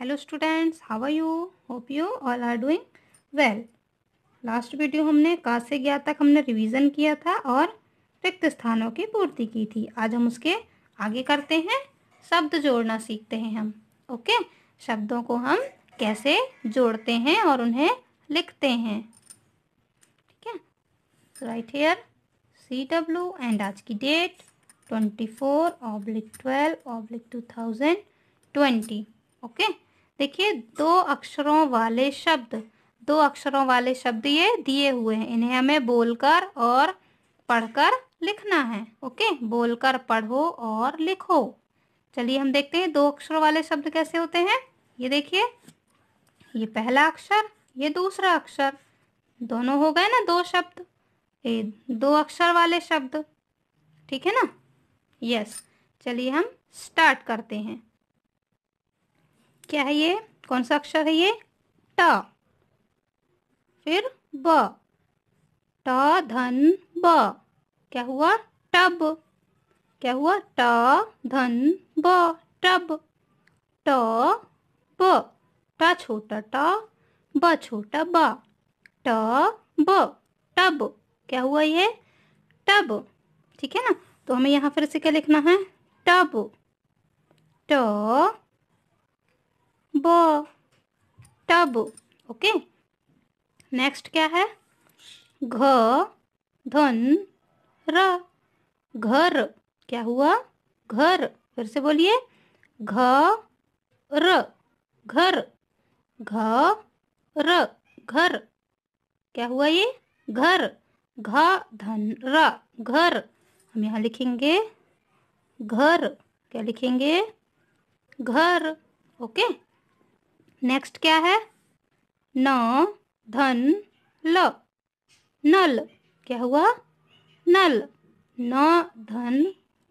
Hello students how are you hope you all are doing well last video हमने का से ज्ञा तक हमने रिवीजन किया था और रिक्त स्थानों की पूर्ति की थी आज हम उसके आगे करते हैं शब्द जोड़ना सीखते हैं हम ओके शब्दों को हम कैसे जोड़ते हैं और उन्हें लिखते हैं ठीक है right here C W and आज की date twenty four oblique twelve oblique two thousand twenty okay देखिए दो अक्षरों वाले शब्द दो अक्षरों वाले शब्द ये दिए हुए हैं इन्हें हमें बोलकर और पढ़कर लिखना है ओके बोलकर पढ़ो और लिखो चलिए हम देखते हैं दो अक्षरों वाले शब्द कैसे होते हैं ये देखिए ये पहला अक्षर ये दूसरा अक्षर दोनों हो गए ना दो शब्द ये दो अक्षर वाले शब्द ठीक है ना यस चलिए हम स्टार्ट करते हैं क्या है ये कौन सा अक्षर है ये ट फिर ब ट धन ब क्या हुआ टब क्या हुआ ट धन ब टब ट ब ट छोटा ट ब छोटा ब ट ब टब क्या हुआ ये टब ठीक है ना तो हमें यहाँ फिर से क्या लिखना है टब ट ब टब ओके नेक्स्ट क्या है घ धन र घर क्या हुआ घर फिर से बोलिए घ र घर घ र घर क्या हुआ ये घर घ धन र घर हम यहाँ लिखेंगे घर क्या लिखेंगे घर ओके okay? नेक्स्ट क्या है न धन ल नल क्या हुआ नल न धन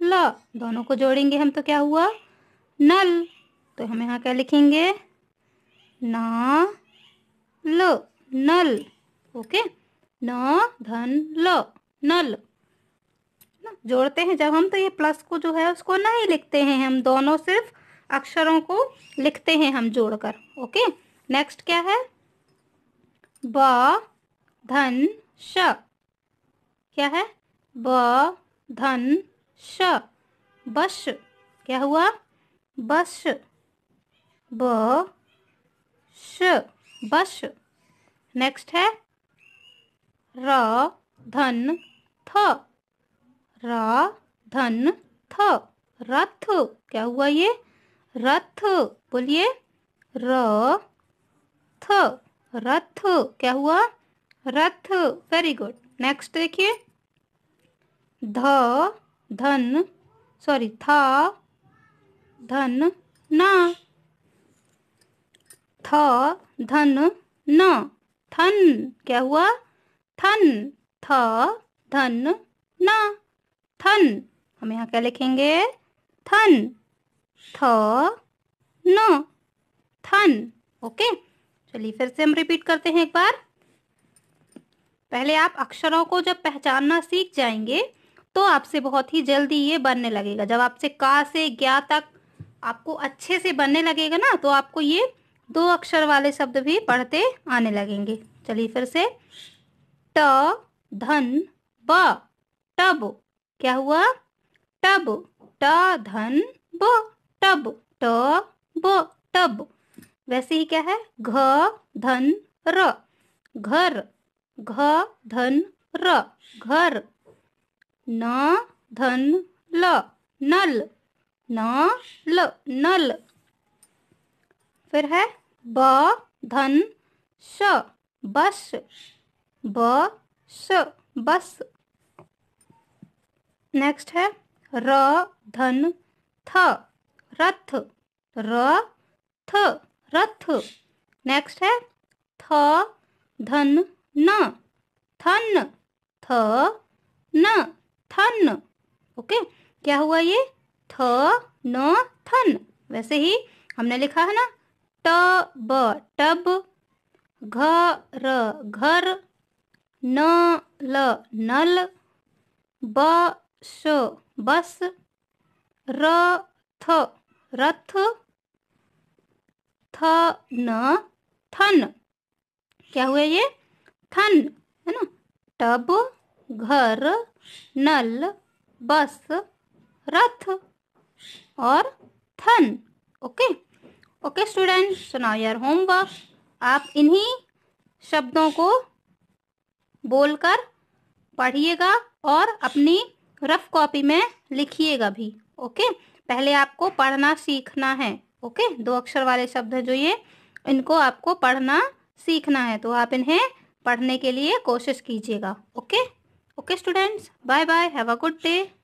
ल दोनों को जोड़ेंगे हम तो क्या हुआ नल तो हम यहाँ क्या लिखेंगे न ल नल ओके न धन ल नल जोड़ते हैं जब हम तो ये प्लस को जो है उसको नहीं लिखते हैं हम दोनों सिर्फ अक्षरों को लिखते हैं हम जोड़कर ओके नेक्स्ट क्या है ब धन श क्या है ब धन श बश क्या हुआ बश ब श बश नेक्स्ट है र धन थ र धन थ रथ क्या हुआ ये रथ बोलिए र थ रथ क्या हुआ रथ वेरी गुड नेक्स्ट देखिए ध धन सॉरी था धन न थ धन न थन क्या हुआ थन थ धन न थन हम यहाँ क्या लिखेंगे थन थ न थन ओके चलिए फिर से हम रिपीट करते हैं एक बार पहले आप अक्षरों को जब पहचानना सीख जाएंगे तो आपसे बहुत ही जल्दी ये बनने लगेगा जब आपसे का से ज्ञा तक आपको अच्छे से बनने लगेगा ना तो आपको ये दो अक्षर वाले शब्द भी पढ़ते आने लगेंगे चलिए फिर से ट धन ब टब क्या हुआ टब ट धन ब टब ट ब टब वैसे ही क्या है घ धन र घर घ धन र घर न धन ल नल न ल नल फिर है ब धन स बस ब स बस नेक्स्ट है र धन थ रथ र थ रथ नेक्स्ट है थ धन न थन थ न थन ओके क्या हुआ ये थ न थन वैसे ही हमने लिखा है ना ट ब टब घ र घर न ल नल ब श बस र थ रथ थ न थन क्या हुआ ये थन है ना टब घर नल बस रथ और थन ओके ओके स्टूडेंट सुनाओ यार होमवर्क आप इन्हीं शब्दों को बोलकर पढ़िएगा और अपनी रफ कॉपी में लिखिएगा भी ओके okay? पहले आपको पढ़ना सीखना है ओके दो अक्षर वाले शब्द है जो ये इनको आपको पढ़ना सीखना है तो आप इन्हें पढ़ने के लिए कोशिश कीजिएगा okay okay students bye bye have a good day